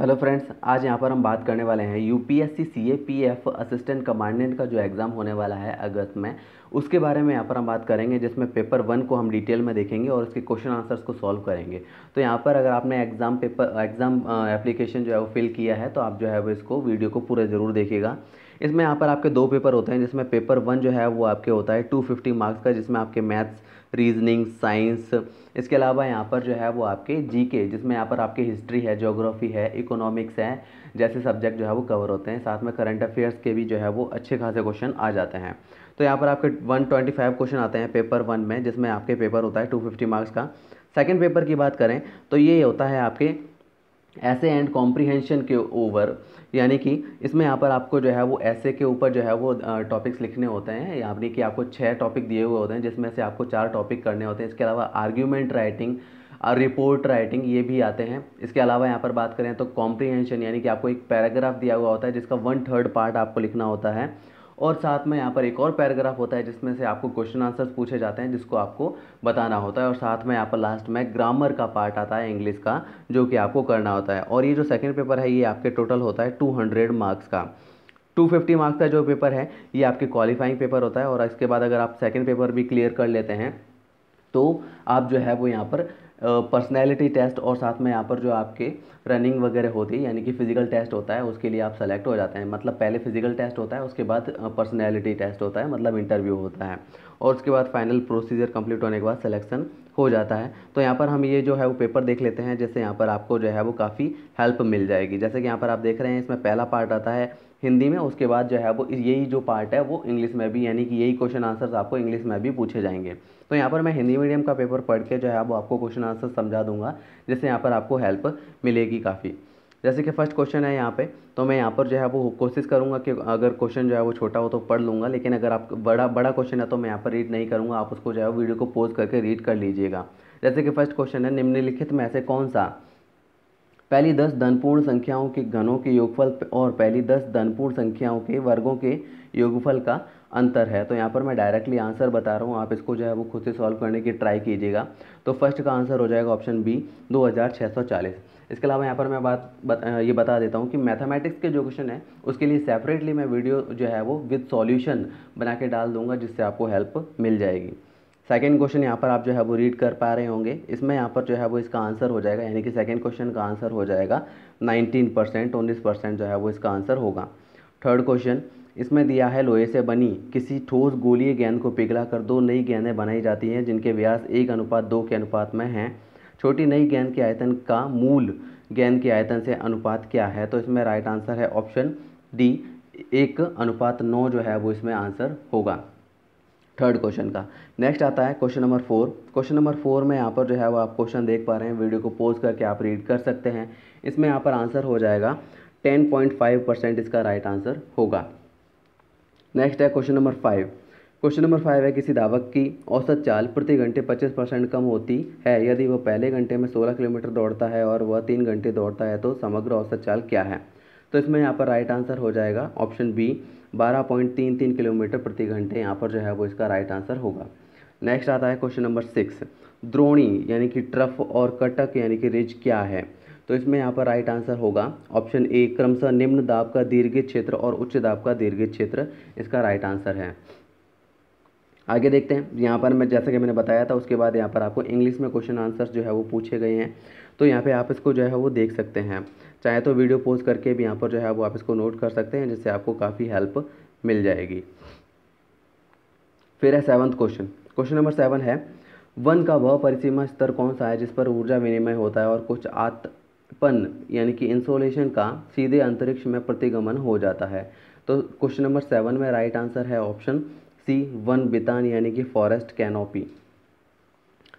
hello friends आज यहाँ पर हम बात करने वाले हैं यूपीएससी सीएपीएफ असिस्टेंट कमांडेंट का जो एग्ज़ाम होने वाला है अगस्त में उसके बारे में यहाँ पर हम बात करेंगे जिसमें पेपर वन को हम डिटेल में देखेंगे और उसके क्वेश्चन आंसर्स को सॉल्व करेंगे तो यहाँ पर अगर आपने एग्ज़ाम पेपर एग्ज़ाम एप्लीकेशन जो है वो फिल किया है तो आप जो है वो इसको वीडियो को पूरा ज़रूर देखेगा इसमें यहाँ पर आपके दो पेपर होते हैं जिसमें पेपर वन जो है वो आपके होता है टू मार्क्स का जिसमें आपके मैथ्स रीजनिंग साइंस इसके अलावा यहाँ पर जो है वो आपके जीके जिसमें यहाँ पर आपके हिस्ट्री है जोग्राफ़ी है इकोनॉमिक्स है जैसे सब्जेक्ट जो है वो कवर होते हैं साथ में करंट अफेयर्स के भी जो है वो अच्छे खासे क्वेश्चन आ जाते हैं तो यहाँ पर आपके 125 क्वेश्चन आते हैं पेपर वन में जिसमें आपके पेपर होता है 250 मार्क्स का सेकेंड पेपर की बात करें तो ये होता है आपके ऐसे एंड कॉम्प्रीहेंशन के ओवर यानी कि इसमें यहाँ पर आपको जो है वो ऐसे के ऊपर जो है वो टॉपिक्स लिखने होते हैं यानी कि आपको छः टॉपिक दिए हुए होते हैं जिसमें से आपको चार टॉपिक करने होते हैं इसके अलावा आर्ग्यूमेंट राइटिंग और रिपोर्ट राइटिंग ये भी आते हैं इसके अलावा यहाँ पर बात करें तो कॉम्प्रीहेंशन यानी कि आपको एक पैराग्राफ दिया हुआ होता है जिसका वन थर्ड पार्ट आपको लिखना होता है और साथ में यहाँ पर एक और पैराग्राफ होता है जिसमें से आपको क्वेश्चन आंसर्स पूछे जाते हैं जिसको आपको बताना होता है और साथ में यहाँ पर लास्ट में ग्रामर का पार्ट आता है इंग्लिश का जो कि आपको करना होता है और ये जो सेकेंड पेपर है ये आपके टोटल होता है टू मार्क्स का 250 मार्क्स का जो पेपर है ये आपके क्वालिफाइंग पेपर होता है और इसके बाद अगर आप सेकेंड पेपर भी क्लियर कर लेते हैं तो आप जो है वो यहाँ पर पर्सनैलिटी टेस्ट और साथ में यहाँ पर जो आपके रनिंग वगैरह होती है यानी कि फ़िज़िकल टेस्ट होता है उसके लिए आप सेलेक्ट हो जाते हैं मतलब पहले फ़िज़िकल टेस्ट होता है उसके बाद पर्सनैलिटी टेस्ट होता है मतलब इंटरव्यू होता है और उसके बाद फाइनल प्रोसीजर कंप्लीट होने के बाद सिलेक्शन हो जाता है तो यहाँ पर हम ये जो है वो पेपर देख लेते हैं जैसे यहाँ पर आपको जो है वो काफ़ी हेल्प मिल जाएगी जैसे कि यहाँ पर आप देख रहे हैं इसमें पहला पार्ट आता है हिंदी में उसके बाद जो है वो यही जो पार्ट है वो इंग्लिश में भी यानी कि यही क्वेश्चन आंसर्स आपको इंग्लिश में भी पूछे जाएंगे तो यहाँ पर मैं हिंदी मीडियम का पेपर पढ़ के जो है वो आपको क्वेश्चन आंसर समझा दूंगा जिससे यहाँ पर आपको हेल्प मिलेगी काफ़ी जैसे कि फर्स्ट क्वेश्चन है यहाँ पे तो मैं यहाँ पर जो है वो कोशिश करूँगा कि अगर क्वेश्चन जो है वो छोटा हो तो पढ़ लूँगा लेकिन अगर आप बड़ा बड़ा क्वेश्चन है तो मैं यहाँ पर रीड नहीं करूँगा आप उसको जो है वीडियो को पोज करके रीड कर लीजिएगा जैसे कि फर्स्ट क्वेश्चन है निम्नलिखित में से कौन सा पहली दस धनपूर्ण संख्याओं के घनों के योगफल और पहली दस धनपूर्ण संख्याओं के वर्गों के योगफल का अंतर है तो यहाँ पर मैं डायरेक्टली आंसर बता रहा हूँ आप इसको जो है वो खुद से सॉल्व करने की ट्राई कीजिएगा तो फर्स्ट का आंसर हो जाएगा ऑप्शन बी 2640 इसके अलावा यहाँ पर मैं बात बत, ये बता देता हूँ कि मैथमेटिक्स के जो क्वेश्चन है उसके लिए सेपरेटली मैं वीडियो जो है वो विद सॉल्यूशन बना के डाल दूँगा जिससे आपको हेल्प मिल जाएगी सेकेंड क्वेश्चन यहाँ पर आप जो है वो रीड कर पा रहे होंगे इसमें यहाँ पर जो है वो इसका आंसर हो जाएगा यानी कि सेकेंड क्वेश्चन का आंसर हो जाएगा नाइनटीन परसेंट उन्नीस परसेंट जो है वो इसका आंसर होगा थर्ड क्वेश्चन इसमें दिया है लोहे से बनी किसी ठोस गोलीय गेंद को पिघला कर दो नई गेंदें बनाई जाती हैं जिनके व्यास एक अनुपात दो के अनुपात में हैं छोटी नई गेंद के आयतन का मूल गेंद के आयतन से अनुपात क्या है तो इसमें राइट आंसर है ऑप्शन डी एक अनुपात नौ जो है वो इसमें आंसर होगा थर्ड क्वेश्चन का नेक्स्ट आता है question number four question number four में यहाँ पर जो है वो आप क्वेश्चन देख पा रहे हैं वीडियो को पोज करके आप रीड कर सकते हैं इसमें यहाँ पर आंसर हो जाएगा टेन पॉइंट फाइव परसेंट इसका राइट आंसर होगा नेक्स्ट है question number five question number five है किसी धावक की औसत चाल प्रति घंटे 25 परसेंट कम होती है यदि वह पहले घंटे में 16 किलोमीटर दौड़ता है और वह तीन घंटे दौड़ता है तो समग्र औसत चाल क्या है तो इसमें यहाँ पर राइट आंसर हो जाएगा ऑप्शन बी बारह पॉइंट तीन तीन किलोमीटर प्रति घंटे यहाँ पर जो है वो इसका राइट आंसर होगा नेक्स्ट आता है क्वेश्चन नंबर सिक्स द्रोणी यानी कि ट्रफ और कटक यानी कि रिज क्या है तो इसमें यहाँ पर राइट आंसर होगा ऑप्शन ए क्रमशः निम्न दाब का दीर्घित क्षेत्र और उच्च दाब का दीर्घित क्षेत्र इसका राइट आंसर है आगे देखते हैं यहाँ पर मैं जैसा कि मैंने बताया था उसके बाद यहाँ पर आपको इंग्लिश में क्वेश्चन आंसर जो है वो पूछे गए हैं तो यहाँ पे आप इसको जो है वो देख सकते हैं चाहे तो वीडियो पोज करके भी यहाँ पर जो है वो आप इसको नोट कर सकते हैं जिससे आपको काफ़ी हेल्प मिल जाएगी फिर है seventh question question number seven है वन का वह परिसीमा स्तर कौन सा है जिस पर ऊर्जा विनिमय होता है और कुछ आतपन यानी कि इंसोलेशन का सीधे अंतरिक्ष में प्रतिगमन हो जाता है तो क्वेश्चन नंबर सेवन में राइट आंसर है ऑप्शन सी वन बितान यानी कि forest canopy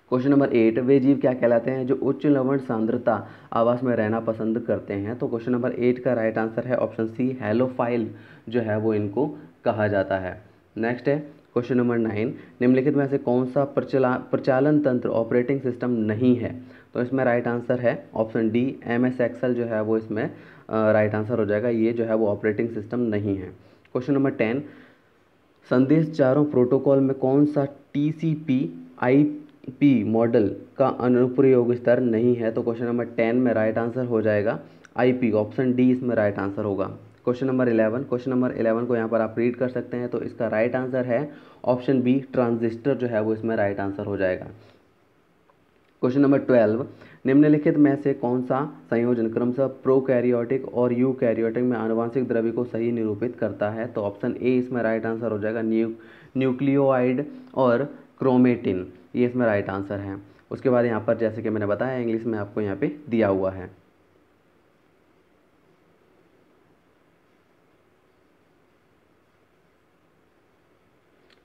question number eight वे जीव क्या कहलाते हैं जो उच्च लवण सांद्रता आवास में रहना पसंद करते हैं तो क्वेश्चन नंबर एट का राइट आंसर है ऑप्शन सी हेलोफाइल जो है वो इनको कहा जाता है नेक्स्ट है क्वेश्चन नंबर नाइन निम्नलिखित में से कौन सा प्रचला प्रचालन तंत्र ऑपरेटिंग सिस्टम नहीं है तो इसमें राइट आंसर है option D M S Excel जो है वो इसमें राइट आंसर हो जाएगा ये जो है वो ऑपरेटिंग सिस्टम नहीं है क्वेश्चन नंबर टेन संदेश चारों प्रोटोकॉल में कौन सा T C P I P model का अनुप्रयोग स्तर नहीं है तो क्वेश्चन नंबर टेन में राइट आंसर हो जाएगा आईपी ऑप्शन डी इसमें राइट आंसर होगा question number eleven question number eleven को यहाँ पर आप रीड कर सकते हैं तो इसका राइट आंसर है ऑप्शन बी ट्रांजिस्टर जो है वो इसमें राइट आंसर हो जाएगा क्वेश्चन नंबर ट्वेल्व निम्नलिखित में से कौन सा संयोजन क्रमशः प्रोकैरियोटिक और यू कैरियोटिक में आनुवांशिक द्रव्य को सही निरूपित करता है तो ऑप्शन ए इसमें राइट आंसर हो जाएगा न्यू न्यूक्लियोइड और क्रोमेटिन ये इसमें राइट आंसर है उसके बाद यहाँ पर जैसे कि मैंने बताया इंग्लिश में आपको यहाँ पे दिया हुआ है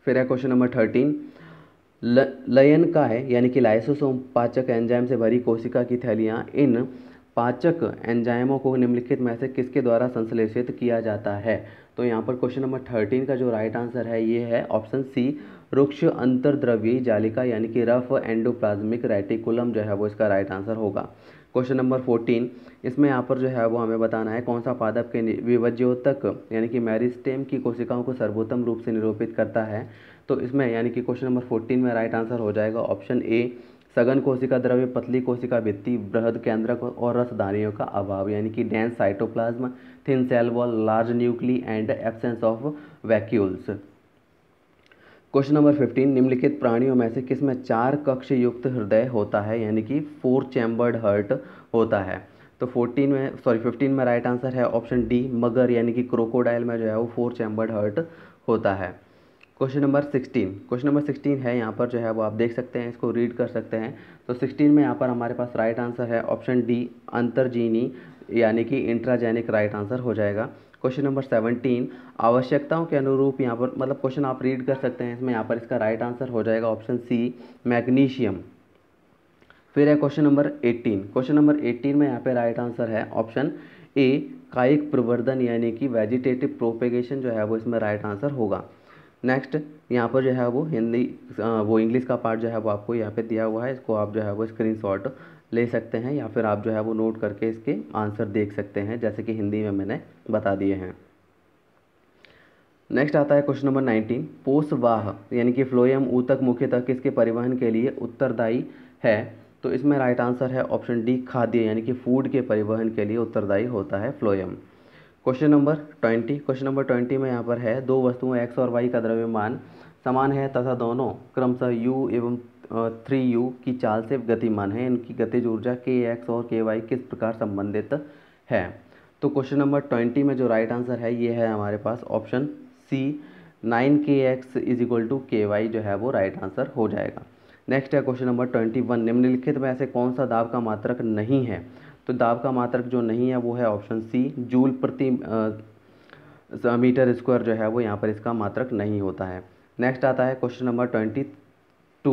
फिर है क्वेश्चन नंबर थर्टीन लयन का है यानी कि लाइसोसोम पाचक एंजाइम से भरी कोशिका की थैलियाँ इन पाचक एंजाइमों को निम्नलिखित में से किसके द्वारा संश्लेषित किया जाता है तो यहाँ पर क्वेश्चन नंबर थर्टीन का जो राइट आंसर है ये है ऑप्शन सी रुक्ष अंतर्द्रव्यी जालिका यानी कि रफ एंडोप्लाज्मिक रेटिकुलम जो है वो इसका राइट आंसर होगा क्वेश्चन नंबर फोर्टीन इसमें यहाँ पर जो है वो हमें बताना है कौन सा पादप के विवज्योतक यानी कि मैरिस्टेम की कोशिकाओं को सर्वोत्तम रूप से निरूपित करता है तो इसमें यानी कि क्वेश्चन नंबर फोर्टीन में राइट आंसर हो जाएगा ऑप्शन ए सघन कोशिका द्रव्य पतली कोशिका भित्ति बृहद केंद्रक और रसदानियों का अभाव यानी कि dense cytoplasm thin cell wall large nuclei and absence of vacuoles question number fifteen निम्नलिखित प्राणियों में से किस में चार कक्ष युक्त हृदय होता है यानी कि फोर चैम्बर्ड हर्ट होता है तो फोर्टीन में सॉरी फिफ्टीन में राइट आंसर है ऑप्शन डी मगर यानी कि क्रोकोडाइल में जो है वो फोर चैम्बर्ड हर्ट होता है question number sixteen question number sixteen है यहाँ पर जो है वो आप देख सकते हैं इसको रीड कर सकते हैं तो सिक्सटीन में यहाँ पर हमारे पास राइट आंसर है ऑप्शन डी अंतरजीनी यानी कि इंट्राजेनिक राइट आंसर हो जाएगा क्वेश्चन नंबर सेवनटीन आवश्यकताओं के अनुरूप यहाँ पर मतलब क्वेश्चन आप रीड कर सकते हैं इसमें यहाँ पर इसका राइट आंसर हो जाएगा ऑप्शन सी मैग्नीशियम फिर है question number eighteen question number eighteen में यहाँ पर राइट आंसर है ऑप्शन ए कायिक प्रवर्धन यानी कि वेजिटेटिव प्रोपेगेशन जो है वो इसमें राइट आंसर होगा नेक्स्ट यहाँ पर जो है वो हिंदी वो इंग्लिश का पार्ट जो है वो आपको यहाँ पे दिया हुआ है इसको आप जो है वो स्क्रीनशॉट ले सकते हैं या फिर आप जो है वो नोट करके इसके आंसर देख सकते हैं जैसे कि हिंदी में मैंने बता दिए हैं नेक्स्ट आता है क्वेश्चन नंबर नाइनटीन पोषवाह यानी कि फ्लोएम ऊतक मुख्यतः किसके परिवहन के लिए उत्तरदायी है तो इसमें राइट आंसर है ऑप्शन डी खाद्य यानी कि फूड के परिवहन के लिए उत्तरदायी होता है phloem question number twenty question number twenty में यहाँ पर है दो वस्तुओं एक्स और वाई का द्रव्यमान समान है तथा दोनों क्रमशः यू एवं थ्री यू की चाल से गतिमान है इनकी गतिज ऊर्जा के एक्स और के वाई किस प्रकार संबंधित है तो क्वेश्चन नंबर ट्वेंटी में जो राइट आंसर है ये है हमारे पास option C nine K X is equal to K Y जो है वो राइट आंसर हो जाएगा नेक्स्ट है क्वेश्चन नंबर ट्वेंटी वन निम्नलिखित में ऐसे कौन सा दाब का मात्रक नहीं है तो दाब का मात्रक जो नहीं है वो है ऑप्शन सी जूल प्रति आ, मीटर स्क्वायर जो है वो यहाँ पर इसका मात्रक नहीं होता है नेक्स्ट आता है क्वेश्चन नंबर ट्वेंटी टू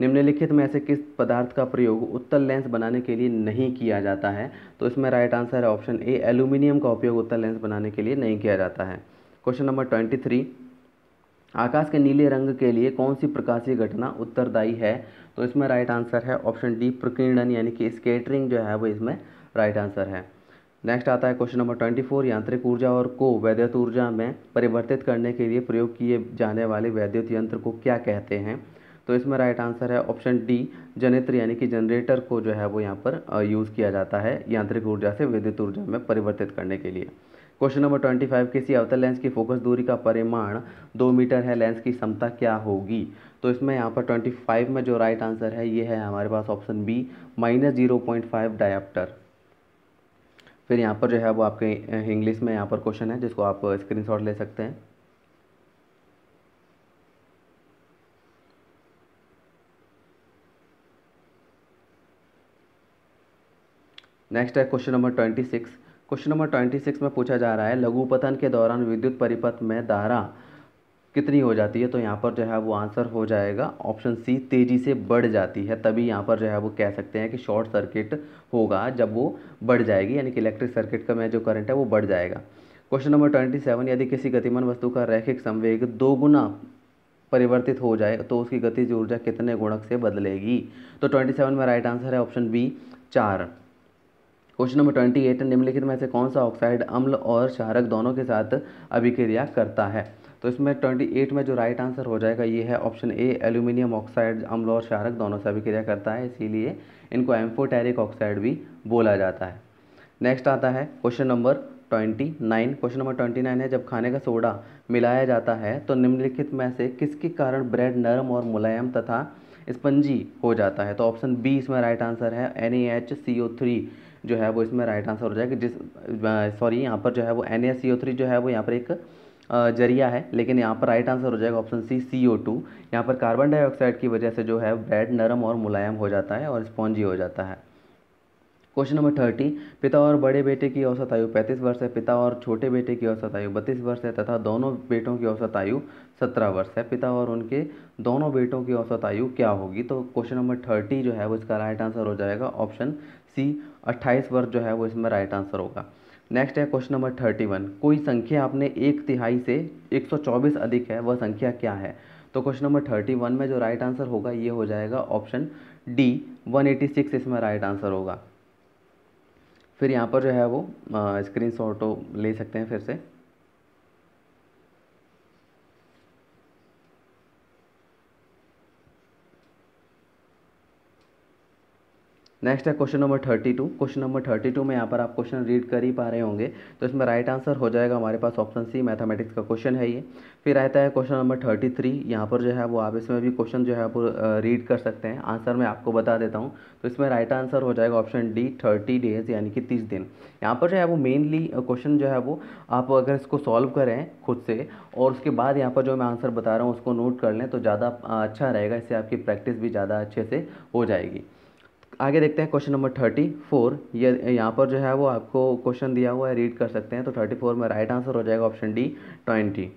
निम्नलिखित में से किस पदार्थ का प्रयोग उत्तल लेंस बनाने के लिए नहीं किया जाता है तो इसमें राइट आंसर है ऑप्शन ए एल्यूमिनियम का उपयोग उत्तल लेंस बनाने के लिए नहीं किया जाता है क्वेश्चन नंबर ट्वेंटी थ्री आकाश के नीले रंग के लिए कौन सी प्रकाशीय घटना उत्तरदायी है तो इसमें राइट आंसर है ऑप्शन डी प्रकीर्णन यानी कि स्केटरिंग जो है वो इसमें राइट आंसर है नेक्स्ट आता है क्वेश्चन नंबर ट्वेंटी फोर यांत्रिक ऊर्जा और को वैद्युत ऊर्जा में परिवर्तित करने के लिए प्रयोग किए जाने वाले वैद्युत यंत्र को क्या कहते हैं तो इसमें राइट आंसर है ऑप्शन डी जनरेटर यानी कि जनरेटर को जो है वो यहाँ पर यूज़ किया जाता है यांत्रिक ऊर्जा से विद्युत ऊर्जा में परिवर्तित करने के लिए क्वेश्चन नंबर ट्वेंटी फाइव किसी अवतल लेंस की फोकस दूरी का परिमाण दो मीटर है लेंस की क्षमता क्या होगी तो इसमें यहाँ पर ट्वेंटी फाइव में जो राइट आंसर है ये है हमारे पास option B minus zero point five dioptre फिर यहाँ पर जो है वो आपके इंग्लिश में यहाँ पर क्वेश्चन है जिसको आप शॉट ले सकते हैं नेक्स्ट है question number twenty six question number twenty six में पूछा जा रहा है लघुपतन के दौरान विद्युत परिपथ में धारा कितनी हो जाती है तो यहाँ पर जो है वो आंसर हो जाएगा ऑप्शन सी तेज़ी से बढ़ जाती है तभी यहाँ पर जो है वो कह सकते हैं कि शॉर्ट सर्किट होगा जब वो बढ़ जाएगी यानी कि इलेक्ट्रिक सर्किट का में जो करंट है वो बढ़ जाएगा क्वेश्चन नंबर ट्वेंटी सेवन यदि किसी गतिमान वस्तु का रैखिक संवेग दो गुना परिवर्तित हो जाए तो उसकी गतिज ऊर्जा कितने गुणक से बदलेगी तो ट्वेंटी सेवन में राइट आंसर है ऑप्शन बी चार क्वेश्चन नंबर ट्वेंटी एट निम्नलिखित में से कौन सा ऑक्साइड अम्ल और क्षारक दोनों के साथ अभिक्रिया करता है तो इसमें ट्वेंटी एट में जो राइट आंसर हो जाएगा ये है ऑप्शन ए एल्यूमिनियम ऑक्साइड अम्ल और क्षारक दोनों से अभिक्रिया करता है इसीलिए इनको एम्फोटेरिक ऑक्साइड भी बोला जाता है नेक्स्ट आता है question number twenty nine question number twenty nine है जब खाने का सोडा मिलाया जाता है तो निम्नलिखित में से किसके कारण ब्रेड नरम और मुलायम तथा स्पंजी हो जाता है तो ऑप्शन बी इसमें राइट आंसर है N A H C O three जो है वो इसमें राइट आंसर हो जाएगा जिस सॉरी यहाँ पर जो है वो एन जो है वो यहाँ पर एक जरिया है लेकिन यहाँ पर राइट आंसर हो जाएगा ऑप्शन सी सी ओ टू यहाँ पर कार्बन डाइऑक्साइड की वजह से जो है ब्रेड नरम और मुलायम हो जाता है और स्पॉन्जी हो जाता है क्वेश्चन नंबर थर्टी पिता और बड़े बेटे की औसत आयु पैंतीस वर्ष है पिता और छोटे बेटे की औसत आयु बत्तीस वर्ष है तथा दोनों बेटों की औसत आयु सत्रह वर्ष है पिता और उनके दोनों बेटों की औसत आयु क्या होगी तो क्वेश्चन नंबर थर्टी जो है वो इसका राइट आंसर हो जाएगा ऑप्शन सी अट्ठाईस वर्ष जो है वो इसमें राइट आंसर होगा नेक्स्ट है क्वेश्चन नंबर थर्टी वन कोई संख्या आपने एक तिहाई से एक सौ चौबीस अधिक है वह संख्या क्या है तो क्वेश्चन नंबर थर्टी वन में जो राइट आंसर होगा ये हो जाएगा option D one eighty six इसमें राइट आंसर होगा फिर यहाँ पर जो है वो स्क्रीन शॉट ले सकते हैं फिर से नेक्स्ट है question number thirty two question number thirty two में यहाँ पर आप क्वेश्चन रीड कर ही पा रहे होंगे तो इसमें राइट आंसर हो जाएगा हमारे पास ऑप्शन सी मैथमेटिक्स का क्वेश्चन है ये फिर आता है क्वेश्चन नंबर थर्टी थ्री यहाँ पर जो है वो आप इसमें भी क्वेश्चन जो है वो रीड कर सकते हैं आंसर मैं आपको बता देता हूँ तो इसमें राइट आंसर हो जाएगा ऑप्शन डी थर्टी डेज यानी कि तीस दिन यहाँ पर जो है वो मेनली क्वेश्चन जो है वो आप अगर इसको सॉल्व करें खुद से और उसके बाद यहाँ पर जो मैं आंसर बता रहा हूँ उसको नोट कर लें तो ज़्यादा अच्छा रहेगा इससे आपकी प्रैक्टिस भी ज़्यादा अच्छे से हो जाएगी आगे देखते हैं क्वेश्चन नंबर थर्टी फोर ये यहाँ पर जो है वो आपको क्वेश्चन दिया हुआ है रीड कर सकते हैं तो थर्टी फोर में राइट आंसर हो जाएगा ऑप्शन डी ट्वेंटी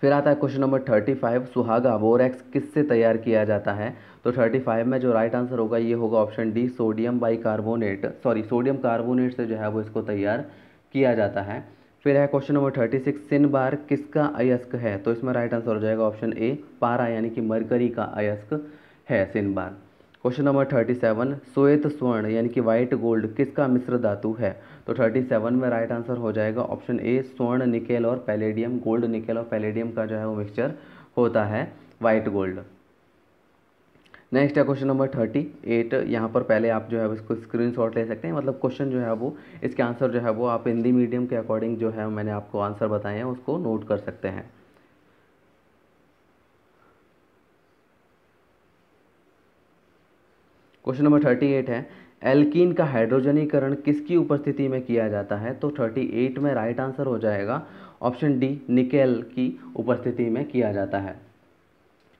फिर आता है क्वेश्चन नंबर थर्टी फाइव सुहागा बोरेक्स किससे तैयार किया जाता है तो थर्टी फाइव में जो राइट आंसर होगा ये होगा option D sodium bicarbonate sorry sodium carbonate से जो है वो इसको तैयार किया जाता है फिर है question number thirty six cinnabar किसका अयस्क है तो इसमें राइट आंसर हो जाएगा ऑप्शन ए पारा यानी कि मरकरी का अयस्क है cinnabar question number thirty seven श्वेत स्वर्ण यानी कि वाइट गोल्ड किसका मिश्र धातु है तो थर्टी सेवन में राइट आंसर हो जाएगा ऑप्शन ए स्वर्ण निकेल और पैलेडियम गोल्ड निकेल और पैलेडियम का जो है वो मिक्सचर होता है वाइट गोल्ड नेक्स्ट है क्वेश्चन नंबर थर्टी एट यहाँ पर पहले आप जो है इसको स्क्रीन शॉट ले सकते हैं मतलब क्वेश्चन जो है वो इसके आंसर जो है वो आप हिंदी मीडियम के अकॉर्डिंग जो है मैंने आपको आंसर बताए हैं उसको नोट कर सकते हैं क्वेश्चन नंबर थर्टी एट है एल्कीन का हाइड्रोजनीकरण किसकी उपस्थिति में किया जाता है तो थर्टी एट में राइट आंसर हो जाएगा ऑप्शन डी निकेल की उपस्थिति में किया जाता है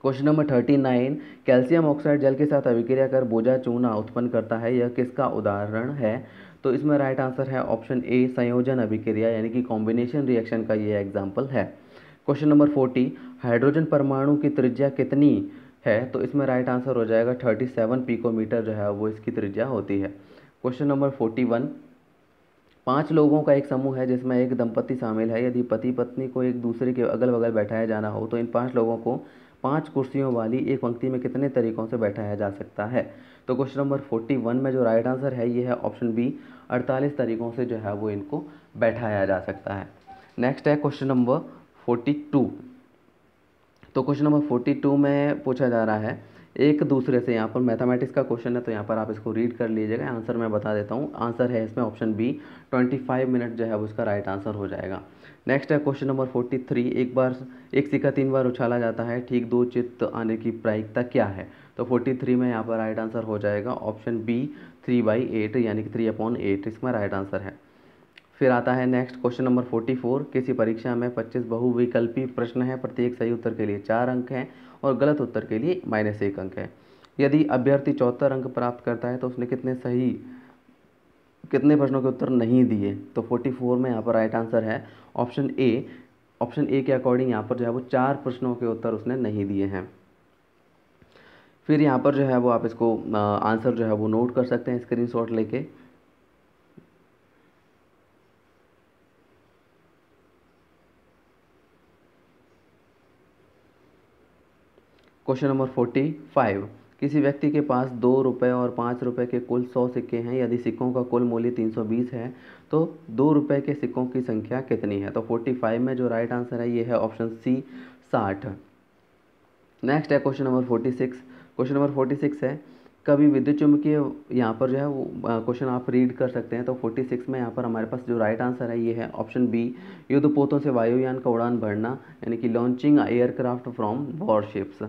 question number thirty nine calcium oxide जल के साथ अभिक्रिया कर बोझा चूना उत्पन्न करता है यह किसका उदाहरण है तो इसमें राइट आंसर है ऑप्शन ए संयोजन अभिक्रिया यानी कि कॉम्बिनेशन रिएक्शन का यह एग्जाम्पल है क्वेश्चन नंबर फोर्टी हाइड्रोजन परमाणु की त्रिज्या कितनी है तो इसमें राइट आंसर हो जाएगा थर्टी सेवन पिकोमीटर जो है वो इसकी त्रिज्या होती है क्वेश्चन नंबर फोर्टी वन पाँच लोगों का एक समूह है जिसमें एक दंपति शामिल है यदि पति पत्नी को एक दूसरे के अगल बगल बैठाया जाना हो तो इन पाँच लोगों को पाँच कुर्सियों वाली एक पंक्ति में कितने तरीकों से बैठाया जा सकता है तो क्वेश्चन नंबर फोर्टी वन में जो राइट आंसर है ये है ऑप्शन बी अड़तालीस तरीकों से जो है वो इनको बैठाया जा सकता है नेक्स्ट है क्वेश्चन नंबर फोर्टी टू तो क्वेश्चन नंबर फोर्टी टू में पूछा जा रहा है एक दूसरे से यहाँ पर मैथमेटिक्स का क्वेश्चन है तो यहाँ पर आप इसको रीड कर लीजिएगा आंसर मैं बता देता हूँ आंसर है इसमें option B twenty five minute जो है उसका राइट आंसर हो जाएगा नेक्स्ट है क्वेश्चन नंबर फोर्टी थ्री एक बार एक सिक्का तीन बार उछाला जाता है ठीक दो चित्त आने की प्रायिकता क्या है तो फोर्टी थ्री में यहाँ पर राइट आंसर हो जाएगा option B three by eight यानी कि थ्री अपॉन एट इसमें राइट आंसर है फिर आता है next question number forty four किसी परीक्षा में पच्चीस बहुविकल्पी प्रश्न है प्रत्येक सही उत्तर के लिए चार अंक हैं और गलत उत्तर के लिए माइनस एक अंक है यदि अभ्यर्थी चौहत्तर अंक प्राप्त करता है तो उसने कितने सही कितने प्रश्नों के उत्तर नहीं दिए तो फोर्टी फोर में यहाँ पर राइट आंसर है ऑप्शन ए ऑप्शन ए के अकॉर्डिंग यहाँ पर जो है वो चार प्रश्नों के उत्तर उसने नहीं दिए हैं फिर यहाँ पर जो है वो आप इसको आंसर जो है वो नोट कर सकते हैं शॉट लेके क्वेश्चन नंबर फोर्टी फाइव किसी व्यक्ति के पास दो रुपये और पाँच रुपये के कुल सौ सिक्के हैं यदि सिक्कों का कुल मूल्य तीन सौ बीस है तो दो रुपये के सिक्कों की संख्या कितनी है तो फोर्टी फाइव में जो राइट आंसर है ये है ऑप्शन सी साठ नेक्स्ट है question number forty six question number forty six है कभी विद्युत चुंबकीय यहाँ पर जो है वो क्वेश्चन आप रीड कर सकते हैं तो फोर्टी सिक्स में यहाँ पर हमारे पास जो राइट आंसर है ये है ऑप्शन बी युद्धपोतों से वायुयान का उड़ान भरना यानी कि लॉन्चिंग एयरक्राफ्ट फ्रॉम वॉरशिप्स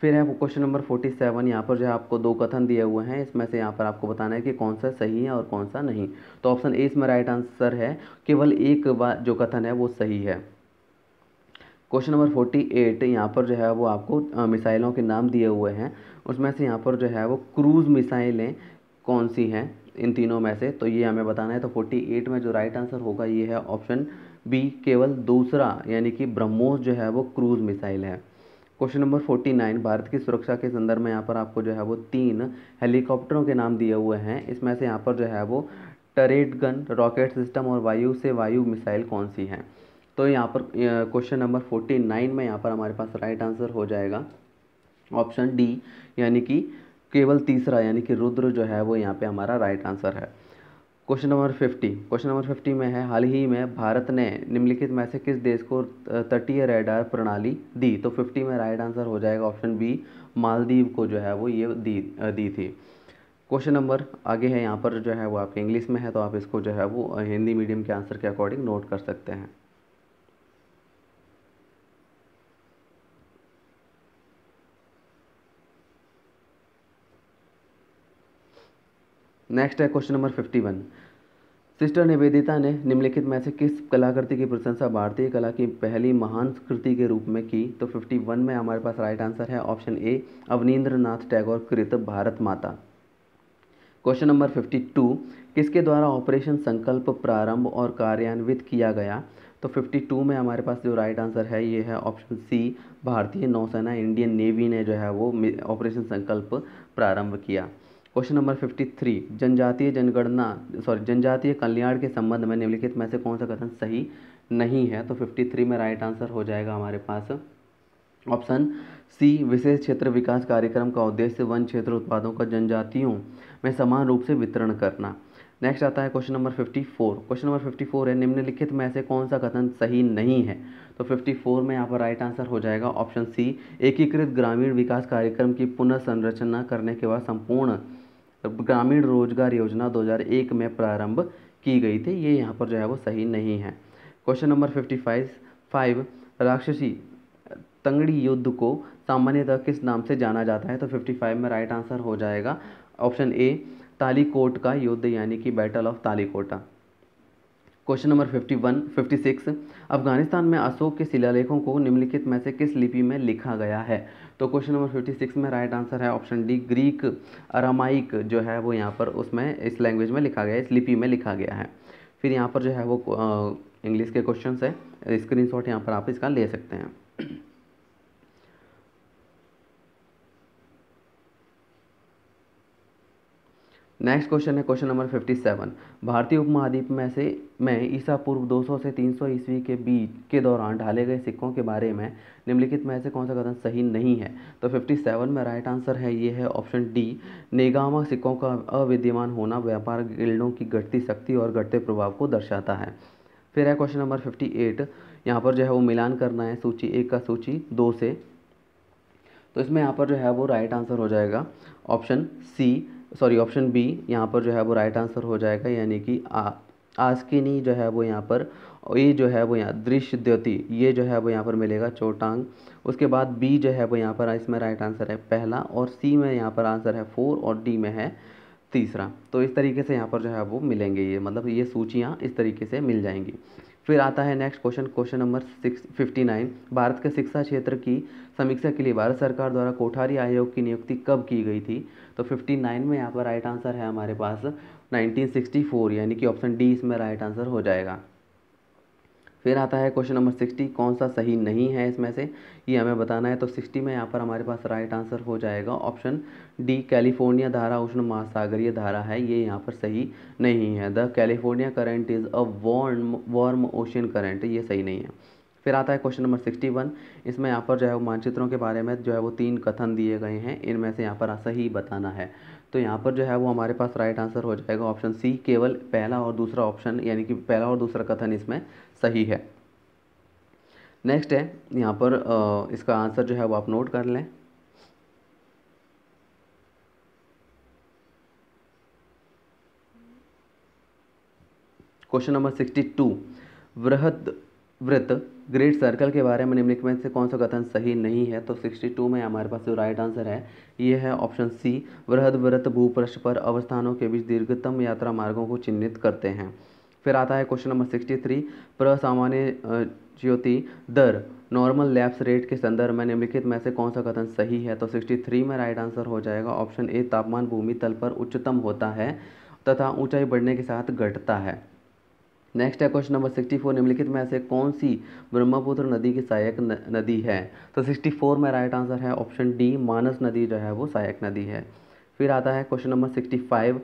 फिर है क्वेश्चन नंबर फोर्टी सेवन यहाँ पर जो है आपको दो कथन दिए हुए हैं इसमें से यहाँ पर आपको बताना है कि कौन सा सही है और कौन सा नहीं तो ऑप्शन ए इसमें राइट आंसर है केवल एक बार जो कथन है वो सही है क्वेश्चन नंबर फोर्टी एट यहाँ पर जो है वो आपको मिसाइलों के नाम दिए हुए हैं उसमें से यहाँ पर जो है वो क्रूज़ मिसाइलें कौन सी हैं इन तीनों में से तो ये हमें बताना है तो फोर्टी एट में जो राइट आंसर होगा ये है ऑप्शन बी केवल दूसरा यानी कि ब्रह्मोस जो है वो क्रूज़ मिसाइल है question number forty nine Bharat की सुरक्षा के संदर्भ में यहाँ पर आपको जो है वो तीन हेलीकॉप्टरों के नाम दिए हुए हैं इसमें से यहाँ पर जो है वो टरेट गन रॉकेट सिस्टम और वायु से वायु मिसाइल कौन सी हैं तो यहाँ पर क्वेश्चन नंबर फोर्टी नाइन में यहाँ पर हमारे पास राइट आंसर हो जाएगा ऑप्शन डी यानी कि केवल तीसरा यानी कि रुद्र जो है वो यहाँ पे हमारा राइट आंसर है question number fifty question number fifty में है हाल ही में भारत ने निम्नलिखित में से किस देश को तटीय रेडार प्रणाली दी तो फिफ्टी में राइट आंसर हो जाएगा ऑप्शन बी मालदीव को जो है वो ये दी दी थी क्वेश्चन नंबर आगे है यहाँ पर जो है वो आपके इंग्लिश में है तो आप इसको जो है वो हिंदी मीडियम के आंसर के अकॉर्डिंग नोट कर सकते हैं नेक्स्ट है question number fifty one sister Nivedita ने निम्नलिखित में से किस कलाकृति की प्रशंसा भारतीय कला की पहली महान कृति के रूप में की तो फिफ्टी वन में हमारे पास राइट आंसर है ऑप्शन ए अवनीन्द्र नाथ टैगोर कृत भारत माता क्वेश्चन नंबर फिफ्टी टू किसके द्वारा ऑपरेशन संकल्प प्रारंभ और कार्यान्वित किया गया तो 52 में हमारे पास जो राइट आंसर है ये है ऑप्शन सी भारतीय नौसेना इंडियन नेवी ने जो है वो ऑपरेशन संकल्प प्रारंभ किया क्वेश्चन नंबर फिफ्टी थ्री जनजातीय जनगणना सॉरी जनजातीय कल्याण के संबंध में निम्नलिखित में से कौन सा कथन सही नहीं है तो फिफ्टी थ्री में राइट आंसर हो जाएगा हमारे पास ऑप्शन सी विशेष क्षेत्र विकास कार्यक्रम का उद्देश्य वन क्षेत्र उत्पादों का जनजातियों में समान रूप से वितरण करना नेक्स्ट आता है question number fifty four question number fifty four है निम्नलिखित में से कौन सा कथन सही नहीं है तो फिफ्टी फोर में यहाँ पर राइट आंसर हो जाएगा ऑप्शन सी एकीकृत ग्रामीण विकास कार्यक्रम की पुनर्संरचना करने के बाद संपूर्ण ग्रामीण रोजगार योजना 2001 में प्रारंभ की गई थी ये यहाँ पर जो है वो सही नहीं है question number fifty five five राक्षसी तंगड़ी युद्ध को सामान्यतः किस नाम से जाना जाता है तो 55 में राइट आंसर हो जाएगा ऑप्शन ए तालीकोट का युद्ध यानी कि battle of Talikota question number 51, 56 Afghanistan में अशोक के शिलालेखों को निम्नलिखित में से किस लिपि में लिखा गया है तो क्वेश्चन नंबर 56 में राइट आंसर है ऑप्शन डी ग्रीक अरामाइक जो है वो यहाँ पर उसमें इस लैंग्वेज में लिखा गया है इस लिपि में लिखा गया है फिर यहाँ पर जो है वो इंग्लिश के क्वेश्चन है स्क्रीन शॉट यहाँ पर आप इसका ले सकते हैं नेक्स्ट क्वेश्चन है क्वेश्चन नंबर 57 भारतीय उपमहाद्वीप में से में ईसा पूर्व 200 से 300 ईस्वी के बीच के दौरान ढाले गए सिक्कों के बारे में निम्नलिखित में से कौन सा कथन सही नहीं है तो 57 में राइट आंसर है ये है ऑप्शन डी नेगामा सिक्कों का अविद्यमान होना व्यापार गिल्डों की घटती शक्ति और घटते प्रभाव को दर्शाता है फिर है क्वेश्चन नंबर एट यहाँ पर जो है वो मिलान करना है सूची एक का सूची दो से तो इसमें यहाँ पर जो है वो राइट आंसर हो जाएगा option C sorry option B यहाँ पर जो है वो राइट आंसर हो जाएगा यानी कि आ आस्किनी जो है वो यहाँ पर ये जो है वो यहाँ दृश्य द्योति ये जो है वो यहाँ पर मिलेगा चोटांग उसके बाद बी जो है वो यहाँ पर इसमें राइट आंसर है पहला और सी में यहाँ पर आंसर है फोर और डी में है तीसरा तो इस तरीके से यहाँ पर जो है वो मिलेंगे ये मतलब ये सूचियाँ इस तरीके से मिल जाएंगी फिर आता है next question question number six fifty nine भारत के शिक्षा क्षेत्र की समीक्षा के लिए भारत सरकार द्वारा कोठारी आयोग की नियुक्ति कब की गई थी तो फिफ्टी नाइन में यहाँ पर राइट आंसर है हमारे पास नाइनटीन सिक्सटी फोर यानी कि ऑप्शन डी इसमें राइट आंसर हो जाएगा फिर आता है क्वेश्चन नंबर सिक्सटी कौन सा सही नहीं है इसमें से ये हमें बताना है तो सिक्सटी में यहाँ पर हमारे पास राइट आंसर हो जाएगा ऑप्शन डी कैलिफोर्निया धारा उष्ण महासागरीय धारा है ये यहाँ पर सही नहीं है the California current is a warm warm ocean current ये सही नहीं है फिर आता है क्वेश्चन नंबर सिक्सटी वन इसमें यहाँ पर जो है वो मानचित्रों के बारे में जो है वो तीन कथन दिए गए हैं इनमें से यहाँ पर सही बताना है तो यहाँ पर जो है वो हमारे पास राइट आंसर हो जाएगा ऑप्शन सी केवल पहला और दूसरा ऑप्शन यानी कि पहला और दूसरा कथन इसमें सही है नेक्स्ट है यहाँ पर इसका आंसर जो है वो आप नोट कर लें क्वेश्चन नंबर सिक्सटी टू वृहद वृत्त ग्रेट सर्कल के बारे में निम्नलिखित में से कौन सा कथन सही नहीं है तो 62 में हमारे पास जो राइट आंसर है ये है ऑप्शन सी वृहद वृत्त भूपृष्ठ पर अवस्थानों के बीच दीर्घतम यात्रा मार्गों को चिन्हित करते हैं फिर आता है क्वेश्चन नंबर 63 प्रसामान्य ज्योति दर नॉर्मल लैप्स रेट के संदर्भ में निम्नलिखित में से कौन सा कथन सही है तो सिक्सटी में राइट आंसर हो जाएगा ऑप्शन ए तापमान भूमि तल पर उच्चतम होता है तथा ऊँचाई बढ़ने के साथ घटता है नेक्स्ट है क्वेश्चन नंबर सिक्सटी फोर निम्नलिखित में से कौन सी ब्रह्मपुत्र नदी की सहायक नदी है तो सिक्सटी फोर में राइट आंसर है ऑप्शन डी मानस नदी जो है वो सहायक नदी है फिर आता है क्वेश्चन नंबर सिक्सटी फाइव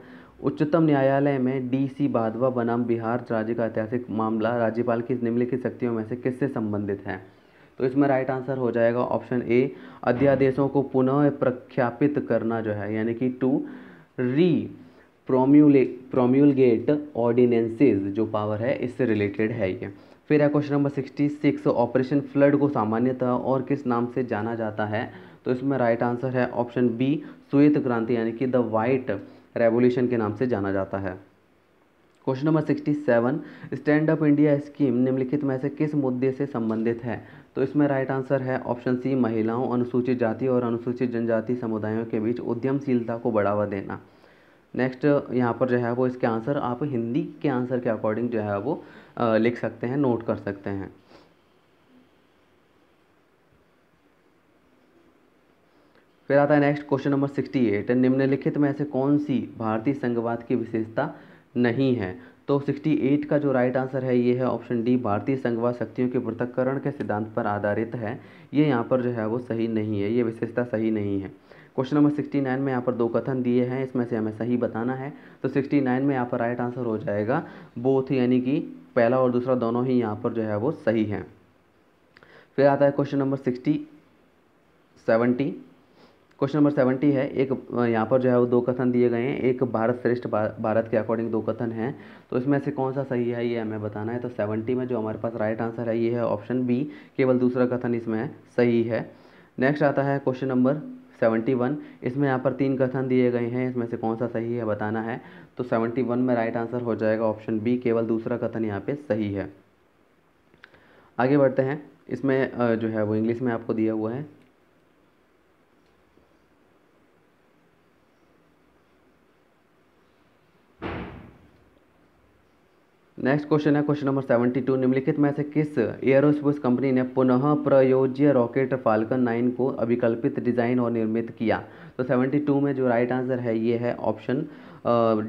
उच्चतम न्यायालय में डी सी बाधवा बनाम बिहार राज्य का ऐतिहासिक मामला राज्यपाल की निम्नलिखित शक्तियों में से किससे संबंधित है तो इसमें राइट आंसर हो जाएगा ऑप्शन ए अध्यादेशों को पुनः प्रख्यापित करना जो है यानी कि टू री प्रोम्यूले प्रोम्यूलगेट ऑर्डिनेंसेज जो पावर है इससे रिलेटेड है ये फिर है question number sixty six operation flood को सामान्यतः और किस नाम से जाना जाता है तो इसमें राइट आंसर है ऑप्शन बी श्वेत क्रांति यानी कि द वाइट रेवोल्यूशन के नाम से जाना जाता है question number sixty seven stand up India scheme निम्नलिखित में से किस मुद्दे से संबंधित है तो इसमें राइट आंसर है ऑप्शन सी महिलाओं अनुसूचित जाति और अनुसूचित जनजाति समुदायों के बीच उद्यमशीलता को बढ़ावा देना नेक्स्ट यहाँ पर जो है वो इसके आंसर आप हिंदी के आंसर के अकॉर्डिंग जो है वो लिख सकते हैं नोट कर सकते हैं फिर आता है next question number sixty eight निम्नलिखित में ऐसे कौन सी भारतीय संघवाद की विशेषता नहीं है तो सिक्सटी एट का जो राइट आंसर है ये है ऑप्शन डी भारतीय संघवाद शक्तियों के पृथककरण के सिद्धांत पर आधारित है ये यहाँ पर जो है वो सही नहीं है ये विशेषता सही नहीं है क्वेश्चन नंबर सिक्सटी नाइन में यहाँ पर दो कथन दिए हैं इसमें से हमें सही बताना है तो सिक्सटी नाइन में यहाँ पर राइट आंसर हो जाएगा बोथ यानी कि पहला और दूसरा दोनों ही यहाँ पर जो है वो सही हैं फिर आता है question number sixty seventy question number seventy है एक यहाँ पर जो है वो दो कथन दिए गए हैं एक भारत श्रेष्ठ भारत के अकॉर्डिंग दो कथन हैं तो इसमें से कौन सा सही है ये हमें बताना है तो सेवेंटी में जो हमारे पास राइट आंसर है ये है ऑप्शन बी केवल दूसरा कथन इसमें सही है नेक्स्ट आता है क्वेश्चन नंबर सेवेंटी वन इसमें यहाँ पर तीन कथन दिए गए हैं इसमें से कौन सा सही है बताना है तो सेवेंटी वन में राइट आंसर हो जाएगा ऑप्शन बी केवल दूसरा कथन यहाँ पे सही है आगे बढ़ते हैं इसमें जो है वो इंग्लिश में आपको दिया हुआ है नेक्स्ट क्वेश्चन है क्वेश्चन नंबर सेवेंटी टू निम्नलिखित में से किस एयरोस्पेस कंपनी ने पुनः प्रयोज्य रॉकेट फाल्कन नाइन को अभिकल्पित डिज़ाइन और निर्मित किया तो सेवेंटी टू में जो राइट आंसर है ये है ऑप्शन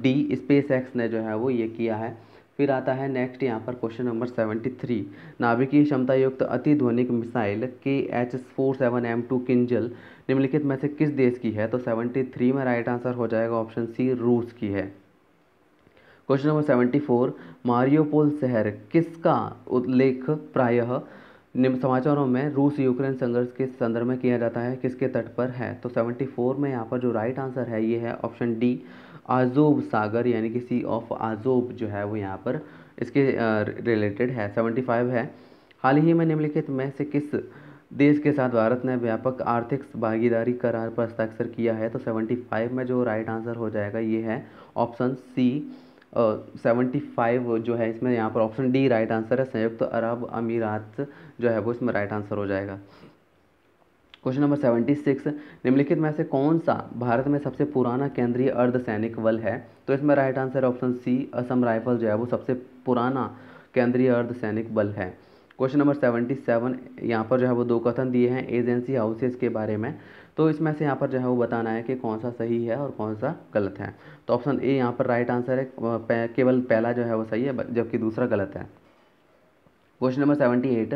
डी स्पेस एक्स ने जो है वो ये किया है फिर आता है नेक्स्ट यहाँ पर क्वेश्चन नंबर सेवेंटी थ्री नाभिकीय क्षमता युक्त अतिध्वनिक मिसाइल के H four seven M two Kinzhal निम्नलिखित में से किस देश की है तो सेवेंटी थ्री में राइट आंसर हो जाएगा ऑप्शन सी रूस की है question number seventy four Mariupol शहर किसका उल्लेख प्रायः निम्न समाचारों में रूस यूक्रेन संघर्ष के संदर्भ में किया जाता है किसके तट पर है तो सेवेंटी फोर में यहाँ पर जो राइट आंसर है ये है ऑप्शन डी आजोब सागर यानी कि सी ऑफ आजोब जो है वो यहाँ पर इसके रिलेटेड है सेवेंटी फाइव है हाल ही में निम्नलिखित में से किस देश के साथ भारत ने व्यापक आर्थिक भागीदारी करार पर हस्ताक्षर किया है तो सेवेंटी फाइव में जो राइट आंसर हो जाएगा ये है ऑप्शन सी सेवेंटी फाइव जो है इसमें यहाँ पर ऑप्शन डी राइट आंसर है संयुक्त अरब अमीरात जो है वो इसमें राइट आंसर हो जाएगा क्वेश्चन नंबर सेवेंटी सिक्स निम्नलिखित में से कौन सा भारत में सबसे पुराना केंद्रीय अर्धसैनिक बल है तो इसमें right answer option C Assam rifle जो है वो सबसे पुराना केंद्रीय अर्धसैनिक बल है क्वेश्चन नंबर सेवेंटी सेवन यहाँ पर जो है वो दो कथन दिए हैं एजेंसी हाउसेज के बारे में तो इसमें से यहाँ पर जो है वो बताना है कि कौन सा सही है और कौन सा गलत है तो ऑप्शन ए यहाँ पर राइट आंसर है केवल पहला जो है वो सही है जबकि दूसरा गलत है question number seventy eight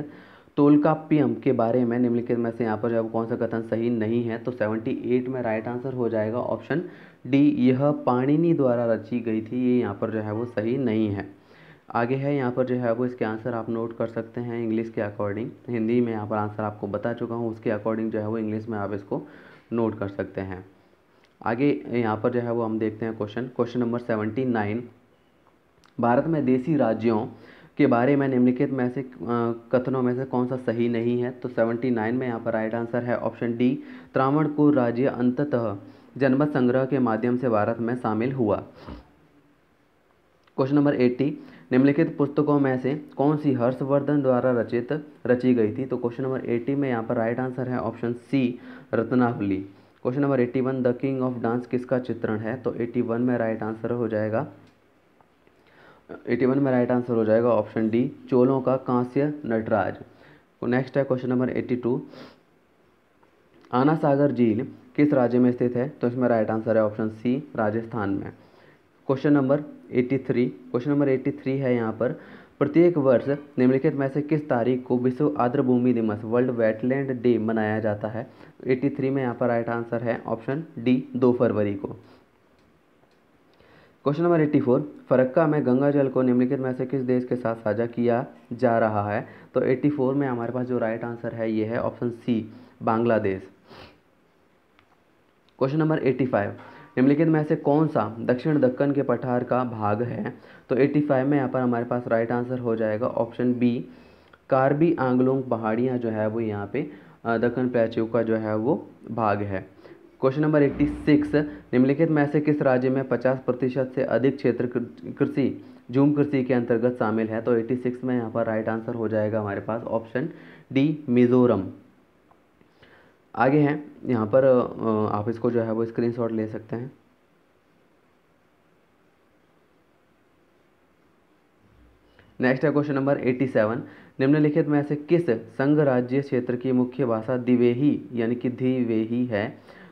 Tolkappiyam के बारे में निम्नलिखित में से यहाँ पर जो वो कौन सा कथन सही नहीं है तो सेवेंटी एट में राइट आंसर हो जाएगा ऑप्शन डी यह पाणिनी द्वारा रची गई थी ये यहाँ पर जो है वो सही नहीं है आगे है यहाँ पर जो है वो इसके आंसर आप नोट कर सकते हैं इंग्लिश के अकॉर्डिंग हिंदी में यहाँ पर आंसर आपको बता चुका हूँ उसके अकॉर्डिंग जो है वो इंग्लिश में आप इसको नोट कर सकते हैं आगे यहाँ पर जो है वो हम देखते हैं question question number seventy nine Bharat में देसी राज्यों के बारे में निम्नलिखित में से कथनों में से कौन सा सही नहीं है तो सेवेंटी नाइन में यहाँ पर राइट आंसर है ऑप्शन डी त्रावणकोर राज्य अंततः जनमत संग्रह के माध्यम से भारत में शामिल हुआ क्वेश्चन नंबर एट्टी निम्नलिखित पुस्तकों में से कौन सी हर्षवर्धन द्वारा रचित रची गई थी तो क्वेश्चन नंबर एटी में यहाँ पर राइट आंसर है option C Ratnavali question number eighty one the king of dance किसका चित्रण है तो एट्टी वन में राइट आंसर हो जाएगा एटी वन में राइट आंसर हो जाएगा ऑप्शन डी चोलों का कांस्य नटराज नेक्स्ट तो है क्वेश्चन नंबर एट्टी टू आना सागर झील किस राज्य में स्थित है तो इसमें राइट आंसर है ऑप्शन सी राजस्थान में क्वेश्चन नंबर 83 क्वेश्चन नंबर 83 है यहाँ पर प्रत्येक वर्ष निम्नलिखित में से किस तारीख को विश्व आर्द्र भूमि दिवस वर्ल्ड वेटलैंड डे मनाया जाता है 83 में यहाँ पर राइट आंसर है ऑप्शन डी दो फरवरी को क्वेश्चन नंबर 84 फरक्का में गंगा जल को निम्नलिखित में से किस देश के साथ साझा किया जा रहा है तो 84 में हमारे पास जो राइट आंसर है ये है option C Bangladesh question number 85 निम्नलिखित में से कौन सा दक्षिण दक्कन के पठार का भाग है तो 85 में यहाँ पर हमारे पास राइट आंसर हो जाएगा ऑप्शन बी कार्बी आंगलोंग पहाड़ियाँ जो है वो यहाँ पे दक्कन प्लेच्यू का जो है वो भाग है क्वेश्चन नंबर 86 निम्नलिखित में से किस राज्य में 50 प्रतिशत से अधिक क्षेत्र कृषि झूम कृषि के अंतर्गत शामिल है तो एट्टी में यहाँ पर राइट आंसर हो जाएगा हमारे पास ऑप्शन डी मिजोरम आगे हैं यहाँ पर आप इसको जो है वो स्क्रीनशॉट ले सकते हैं नेक्स्ट है क्वेश्चन नंबर 87 निम्नलिखित में से किस संघ राज्य क्षेत्र की मुख्य भाषा दिवेही यानी कि दिवेही है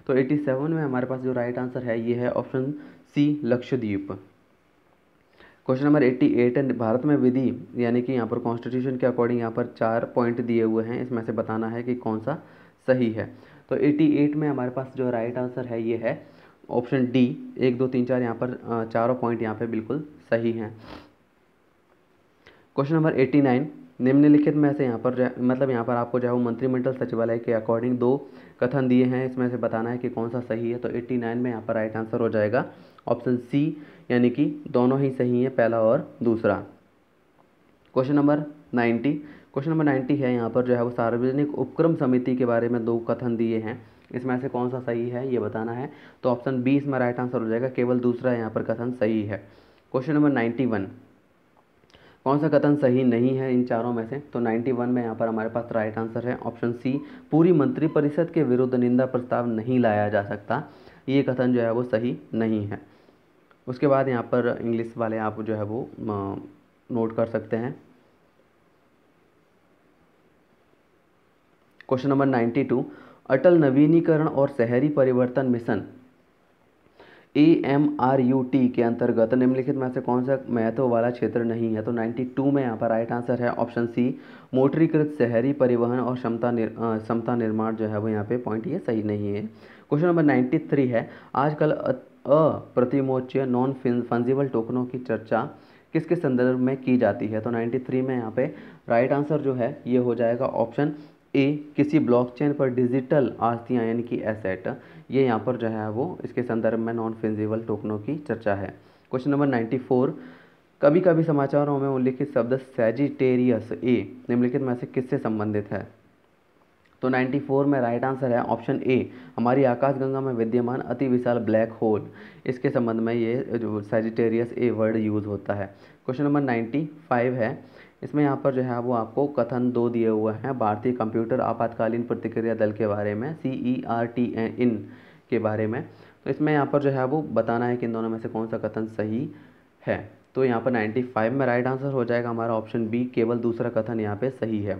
तो 87 में हमारे पास जो राइट आंसर है ये है option C Lakshadweep question number 88 eight Bharat में विधि यानी कि यहाँ पर कॉन्स्टिट्यूशन के अकॉर्डिंग यहाँ पर चार पॉइंट दिए हुए हैं इसमें से बताना है कि कौन सा सही है तो 88 में हमारे पास जो राइट आंसर है ये है ऑप्शन डी एक दो तीन चार यहाँ पर चारों पॉइंट यहाँ पे बिल्कुल सही हैं क्वेश्चन नंबर 89 निम्नलिखित में से यहाँ पर मतलब यहाँ पर आपको जो है वो मंत्रिमंडल सचिवालय के अकॉर्डिंग दो कथन दिए हैं इसमें से बताना है कि कौन सा सही है तो एट्टी में यहाँ पर राइट आंसर हो जाएगा ऑप्शन सी यानी कि दोनों ही सही हैं पहला और दूसरा question number 90 question number ninety है यहाँ पर जो है वो सार्वजनिक उपक्रम समिति के बारे में दो कथन दिए हैं इसमें ऐसे कौन सा सही है ये बताना है तो ऑप्शन बी इसमें राइट आंसर हो जाएगा केवल दूसरा यहाँ पर कथन सही है क्वेश्चन नंबर नाइन्टी वन कौन सा कथन सही नहीं है इन चारों में से तो नाइन्टी वन में यहाँ पर हमारे पास राइट आंसर है ऑप्शन सी पूरी मंत्रिपरिषद के विरुद्ध निंदा प्रस्ताव नहीं लाया जा सकता ये कथन जो है वो सही नहीं है उसके बाद यहाँ पर इंग्लिश वाले आप जो है वो नोट कर सकते हैं question number ninety two Atal नवीनीकरण और शहरी परिवर्तन mission A M R U T के अंतर्गत निम्नलिखित में से कौन सा महत्व वाला क्षेत्र नहीं है तो 92 में यहाँ पर राइट आंसर है ऑप्शन सी मोटरीकृत शहरी परिवहन और क्षमता निर, क्षमता निर्माण जो है वो यहाँ पे पॉइंट ये सही नहीं है क्वेश्चन नंबर 93 है आजकल अप्रतिमोच्य नॉन फंजिबल टोकनों की चर्चा किसके संदर्भ में की जाती है तो थ्री में यहाँ पे राइट आंसर जो है ये हो जाएगा ऑप्शन ए किसी ब्लॉकचेन पर डिजिटल आस्तियाँ यानी कि एसेट ये यहाँ पर जो है वो इसके संदर्भ में नॉन फिंजिबल टोकनों की चर्चा है क्वेश्चन नंबर नाइन्टी फोर कभी कभी समाचारों में उल्लिखित शब्द सेजिटेरियस ए निम्नलिखित में से किससे संबंधित है तो 94 में राइट आंसर है ऑप्शन ए हमारी आकाशगंगा में विद्यमान अति विशाल ब्लैक होल इसके संबंध में ये जो सेजिटेरियस ए वर्ड यूज़ होता है क्वेश्चन नंबर 95 है इसमें यहाँ पर जो है वो आपको कथन दो दिए हुए हैं भारतीय कंप्यूटर आपातकालीन प्रतिक्रिया दल के बारे में सी ई आर टी ए इन के बारे में तो इसमें यहाँ पर जो है वो बताना है कि इन दोनों में से कौन सा कथन सही है तो यहाँ पर 95 में राइट आंसर हो जाएगा हमारा ऑप्शन बी केवल दूसरा कथन यहाँ पे सही है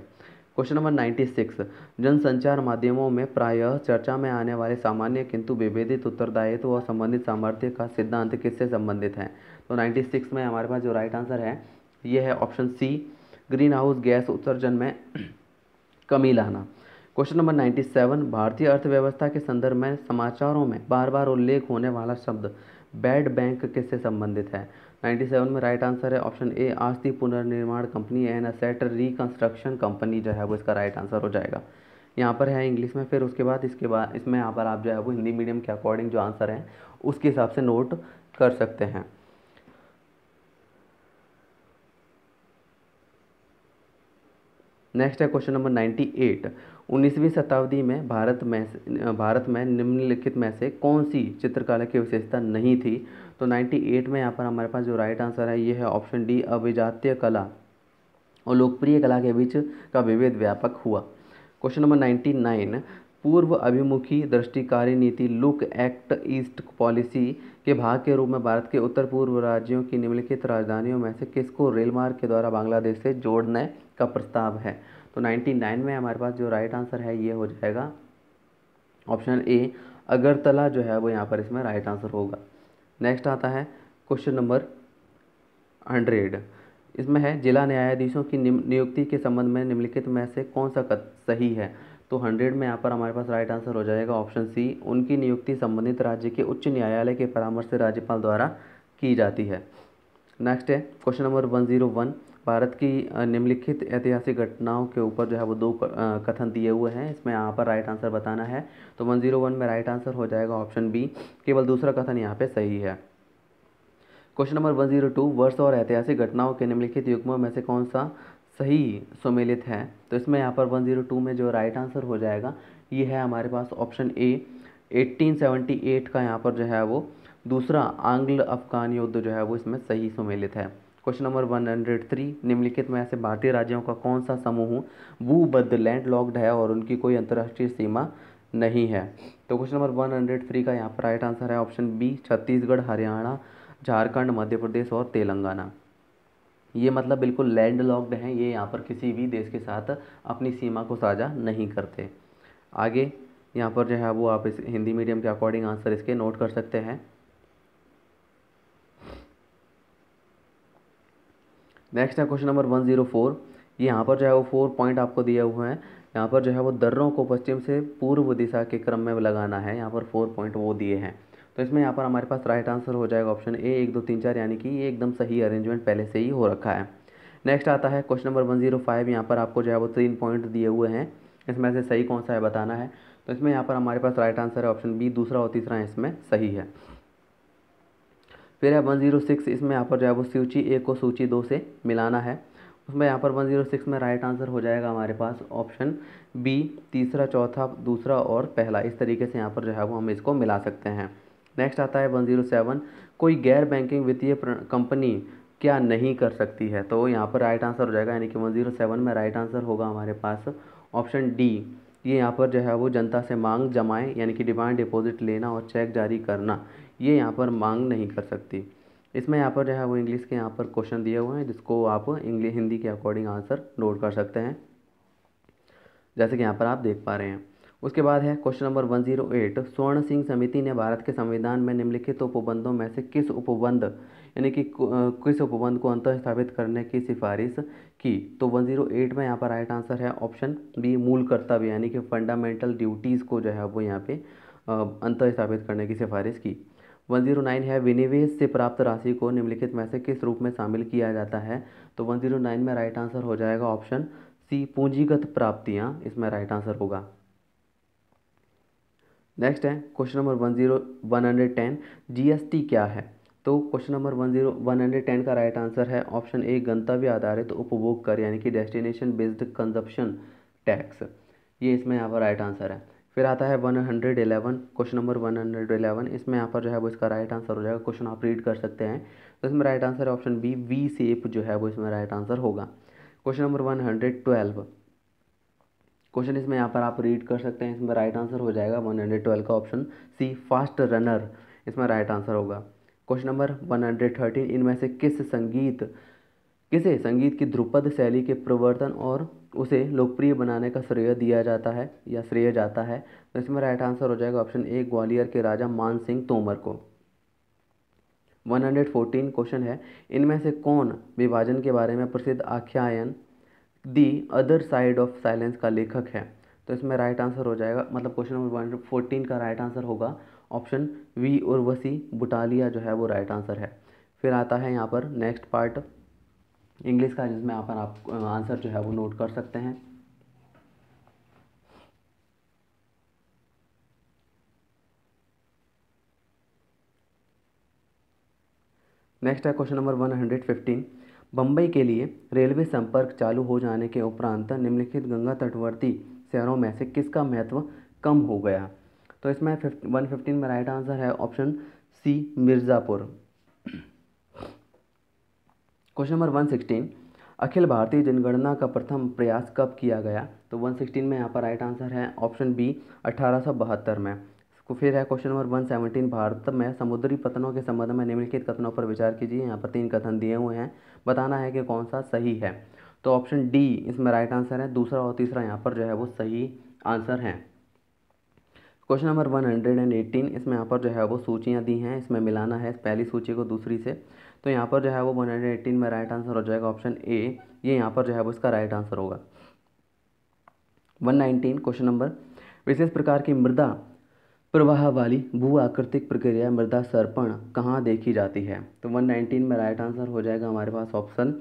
क्वेश्चन नंबर 96 जनसंचार माध्यमों में प्रायः चर्चा में आने वाले सामान्य किंतु विभेदित उत्तरदायित्व व और संबंधित सामर्थ्य का सिद्धांत किससे संबंधित है तो 96 में हमारे पास जो राइट आंसर है यह है option C greenhouse gas उत्सर्जन में कमी लाना क्वेश्चन नंबर नाइन्टी सेवन भारतीय अर्थव्यवस्था के संदर्भ में समाचारों में बार बार उल्लेख होने वाला शब्द बैड बैंक किससे संबंधित है नाइन्टी सेवन में राइट आंसर है ऑप्शन ए आस्ती पुनर्निर्माण company an asset reconstruction company जो है वो इसका राइट आंसर हो जाएगा यहाँ पर है इंग्लिश में फिर उसके बाद इसके बाद इसमें यहाँ पर आप जो है वो हिंदी मीडियम के अकॉर्डिंग जो आंसर हैं उसके हिसाब से नोट कर सकते हैं नेक्स्ट है क्वेश्चन नंबर नाइन्टी एट उन्नीसवीं शताब्दी में भारत में भारत में निम्नलिखित में से कौन सी चित्रकला की विशेषता नहीं थी तो 98 में यहाँ पर हमारे पास जो राइट आंसर है ये है ऑप्शन डी अभिजात्य कला और लोकप्रिय कला के बीच का विभेद व्यापक हुआ क्वेश्चन नंबर 99 पूर्व अभिमुखी दृष्टिकारी नीति लुक एक्ट ईस्ट पॉलिसी के भाग के रूप में भारत के उत्तर पूर्व राज्यों की निम्नलिखित राजधानियों में से किसको रेलमार्ग के द्वारा बांग्लादेश से जोड़ने का प्रस्ताव है तो 99 में हमारे पास जो राइट आंसर है ये हो जाएगा ऑप्शन ए अगरतला जो है वो यहाँ पर इसमें राइट आंसर होगा नेक्स्ट आता है क्वेश्चन नंबर हंड्रेड इसमें है जिला न्यायाधीशों की नियुक्ति के संबंध में निम्नलिखित में से कौन सा कथ सही है तो हंड्रेड में यहाँ पर हमारे पास राइट आंसर हो जाएगा ऑप्शन सी उनकी नियुक्ति संबंधित राज्य के उच्च न्यायालय के परामर्श से राज्यपाल द्वारा की जाती है नेक्स्ट है question number one zero one Bharat की निम्नलिखित ऐतिहासिक घटनाओं के ऊपर जो है वो दो कथन दिए हुए हैं इसमें यहाँ पर राइट आंसर बताना है तो वन जीरो वन में राइट आंसर हो जाएगा ऑप्शन बी केवल दूसरा कथन यहाँ पे सही है question number one zero two वर्ष और ऐतिहासिक घटनाओं के निम्नलिखित युग्मों में से कौन सा सही सम्मिलित है तो इसमें यहाँ पर वन जीरो टू में जो राइट आंसर हो जाएगा ये है हमारे पास ऑप्शन ए एट्टीन का यहाँ पर जो है वो दूसरा आंग्ल अफगान युद्ध जो है वो इसमें सही सम्मिलित है question number one hundred three निम्नलिखित में ऐसे भारतीय राज्यों का कौन सा समूह भूबद्ध लॉक्ड है और उनकी कोई अंतर्राष्ट्रीय सीमा नहीं है तो question number one hundred three का यहाँ पर राइट आंसर है ऑप्शन बी छत्तीसगढ़ हरियाणा झारखंड मध्य प्रदेश और तेलंगाना ये मतलब बिल्कुल लैंड लॉक्ड हैं ये यहाँ पर किसी भी देश के साथ अपनी सीमा को साझा नहीं करते आगे यहाँ पर जो है वो आप इस हिंदी मीडियम के अकॉर्डिंग आंसर इसके नोट कर सकते हैं नेक्स्ट है question number one zero four यहाँ पर जो है वो फोर पॉइंट आपको दिए हुए हैं यहाँ पर जो है वो दर्रों को पश्चिम से पूर्व दिशा के क्रम में लगाना है यहाँ पर फोर पॉइंट वो दिए हैं तो इसमें यहाँ पर हमारे पास राइट आंसर हो जाएगा ऑप्शन ए एक दो तीन चार यानी कि ये एकदम सही अरेंजमेंट पहले से ही हो रखा है नेक्स्ट आता है question number one zero five यहाँ पर आपको जो है वो तीन पॉइंट दिए हुए हैं इसमें से सही कौन सा है बताना है तो इसमें यहाँ पर हमारे पास राइट आंसर है ऑप्शन बी दूसरा और तीसरा इसमें सही है फिर है वन जीरो सिक्स इसमें यहाँ पर जो है वो सूची एक को सूची दो से मिलाना है उसमें यहाँ पर वन जीरो सिक्स में राइट आंसर हो जाएगा हमारे पास ऑप्शन बी तीसरा चौथा दूसरा और पहला इस तरीके से यहाँ पर जो है वो हम इसको मिला सकते हैं नेक्स्ट आता है वन जीरो सेवन कोई गैर बैंकिंग वित्तीय कंपनी क्या नहीं कर सकती है तो यहाँ पर राइट आंसर हो जाएगा यानी कि वन जीरो सेवन में राइट आंसर होगा हमारे पास ऑप्शन डी ये यहाँ पर जो है वो जनता से मांग जमाएं यानी कि डिमांड डिपॉजिट लेना और चेक जारी करना ये यहाँ पर मांग नहीं कर सकती इसमें यहाँ पर जो है वो इंग्लिश के यहाँ पर क्वेश्चन दिए हुए हैं जिसको आप इंग्लिश हिंदी के अकॉर्डिंग आंसर नोट कर सकते हैं जैसे कि यहाँ पर आप देख पा रहे हैं उसके बाद है question number one zero eight Swaran Singh समिति ने भारत के संविधान में निम्नलिखित उपबंधों में से किस उपबंध यानी कि किस उपबंध को अंत स्थापित करने की सिफारिश की तो वन जीरो एट में यहाँ पर राइट आंसर है ऑप्शन बी मूल कर्तव्य यानी कि फंडामेंटल ड्यूटीज़ को जो है वो यहाँ पे अंत स्थापित करने की सिफारिश की वन जीरो नाइन है विनिवेश से प्राप्त राशि को निम्नलिखित में से किस रूप में शामिल किया जाता है तो वन जीरो नाइन में राइट आंसर हो जाएगा ऑप्शन सी पूंजीगत प्राप्तियाँ इसमें राइट आंसर होगा नेक्स्ट है question number one zero one hundred ten G S T क्या है तो question number one zero one hundred ten का राइट आंसर है ऑप्शन ए गंतव्य आधारित तो उपभोग कर यानी कि डेस्टिनेशन बेस्ड कंजप्शन टैक्स ये इसमें यहाँ पर राइट आंसर है फिर आता है one hundred eleven question number one hundred eleven इसमें यहाँ पर जो है वो इसका राइट आंसर हो जाएगा क्वेश्चन आप रीड कर सकते हैं तो इसमें राइट आंसर है ऑप्शन बी वी सेप जो है वो इसमें राइट आंसर होगा question number one hundred twelve question इसमें यहाँ पर आप रीड कर सकते हैं इसमें राइट आंसर हो जाएगा वन हंड्रेड ट्वेल्व का ऑप्शन सी फास्ट रनर इसमें राइट आंसर होगा question number one hundred thirteen इनमें से किस संगीत किसे संगीत की ध्रुपद शैली के प्रवर्तन और उसे लोकप्रिय बनाने का श्रेय दिया जाता है या श्रेय जाता है तो इसमें राइट आंसर हो जाएगा ऑप्शन ए ग्वालियर के राजा मान सिंह तोमर को 114 क्वेश्चन है इनमें से कौन विभाजन के बारे में प्रसिद्ध आख्यायन the other side of silence का लेखक है तो इसमें राइट आंसर हो जाएगा मतलब क्वेश्चन नंबर वन फोर्टीन का राइट आंसर होगा ऑप्शन वी उर्वशी बुटालिया जो है वो राइट आंसर है फिर आता है यहाँ पर नेक्स्ट पार्ट इंग्लिश का जिसमें आप आंसर जो है वो नोट कर सकते हैं नेक्स्ट है question number one hundred fifteen Bombay के लिए रेलवे संपर्क चालू हो जाने के उपरांत निम्नलिखित गंगा तटवर्ती शहरों में से किसका महत्व कम हो गया तो इसमें वन फिफ्टीन में राइट आंसर है option C Mirzapur question number one sixteen अखिल भारतीय जनगणना का प्रथम प्रयास कब किया गया तो वन सिक्सटीन में यहाँ पर राइट आंसर है ऑप्शन बी अठारह में फिर है question number one seventeen Bharat में समुद्री पतनों के संबंध में निम्नलिखित कथनों पर विचार कीजिए यहाँ पर तीन कथन दिए हुए हैं बताना है कि कौन सा सही है तो ऑप्शन डी इसमें राइट आंसर है दूसरा और तीसरा यहाँ पर जो है वो सही आंसर है question number one hundred and eighteen इसमें यहाँ पर जो है वो सूचियाँ दी हैं इसमें मिलाना है पहली सूची को दूसरी से तो यहाँ पर जो है वो वन हंड्रेड एटीन में राइट आंसर हो जाएगा ऑप्शन ए ये यहाँ पर जो है वो इसका राइट आंसर होगा वन नाइनटीन क्वेश्चन नंबर विशेष प्रकार की मृदा प्रवाह वाली भू आकृतिक प्रक्रिया मृदा सर्पण कहाँ देखी जाती है तो 119 में राइट आंसर हो जाएगा हमारे पास ऑप्शन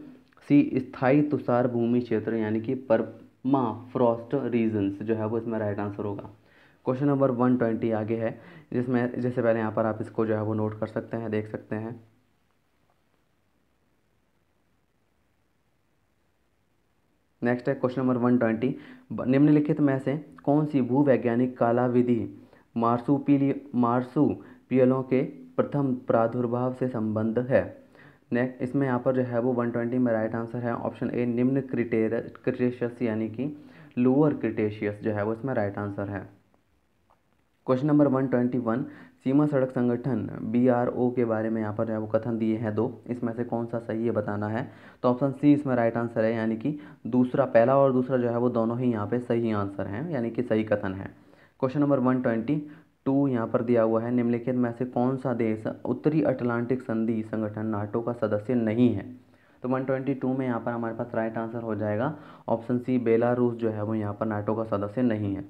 सी स्थाई तुषार भूमि क्षेत्र यानी कि परमा फ्रॉस्ट रीजन्स जो है वो इसमें राइट आंसर होगा क्वेश्चन नंबर 120 आगे है जिसमें जैसे पहले यहाँ पर आप इसको जो है वो नोट कर सकते हैं देख सकते हैं नेक्स्ट है क्वेश्चन नंबर वन ट्वेंटी निम्नलिखित में से कौन सी भूवैज्ञानिक काला विधि मार्सूपीली मार्सू पियलों के प्रथम प्रादुर्भाव से संबंध है नेक्स्ट इसमें यहाँ पर जो है वो 120 में राइट आंसर है ऑप्शन ए निम्न क्रिटेर क्रिटेशियस यानी कि लोअर क्रिटेशियस जो है वो इसमें राइट आंसर है क्वेश्चन नंबर 121 सीमा सड़क संगठन बी आर ओ के बारे में यहाँ पर जो है वो कथन दिए हैं दो इसमें से कौन सा सही है बताना है तो ऑप्शन सी इसमें राइट आंसर है यानी कि दूसरा पहला और दूसरा जो है वो दोनों ही यहाँ पे सही आंसर हैं यानी कि सही कथन है question number one twenty two यहाँ पर दिया हुआ है निम्नलिखित में से कौन सा देश उत्तरी अटलांटिक संधि संगठन नाटो का सदस्य नहीं है तो वन में यहाँ पर हमारे पास राइट आंसर हो जाएगा ऑप्शन सी बेलारूस जो है वो यहाँ पर नाटो का सदस्य नहीं है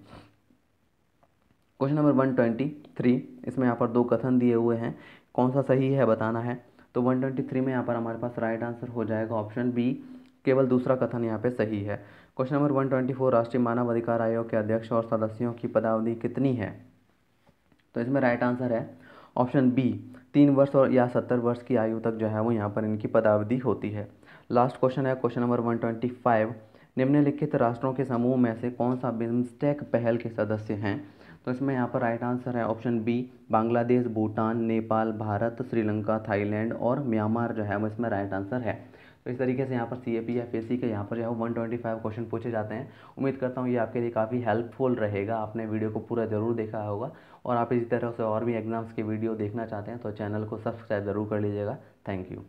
question number one twenty three इसमें यहाँ पर दो कथन दिए हुए हैं कौन सा सही है बताना है तो वन ट्वेंटी थ्री में यहाँ पर हमारे पास राइट आंसर हो जाएगा ऑप्शन बी केवल दूसरा कथन यहाँ पे सही है question number one twenty four राष्ट्रीय मानव अधिकार आयोग के अध्यक्ष और सदस्यों की पदावधि कितनी है तो इसमें राइट आंसर है ऑप्शन बी तीन वर्ष और या सत्तर वर्ष की आयु तक जो है वो यहाँ पर इनकी पदावधि होती है लास्ट क्वेश्चन है question number one twenty five निम्नलिखित राष्ट्रों के समूह में से कौन सा बिम्स्टेक पहल के सदस्य हैं तो इसमें यहाँ पर राइट आंसर है option B Bangladesh Bhutan Nepal Bharat Sri Lanka Thailand और म्यांमार जो है वो इसमें राइट आंसर है तो इस तरीके से यहाँ पर सी ए पी एफ ए सी के यहाँ पर जो है वन ट्वेंटी फाइव क्वेश्चन पूछे जाते हैं उम्मीद करता हूँ ये आपके लिए काफ़ी हेल्पफुल रहेगा आपने वीडियो को पूरा ज़रूर देखा होगा और आप इसी तरह से और भी एग्जाम्स के वीडियो देखना चाहते हैं तो चैनल को सब्सक्राइब ज़रूर कर लीजिएगा थैंक यू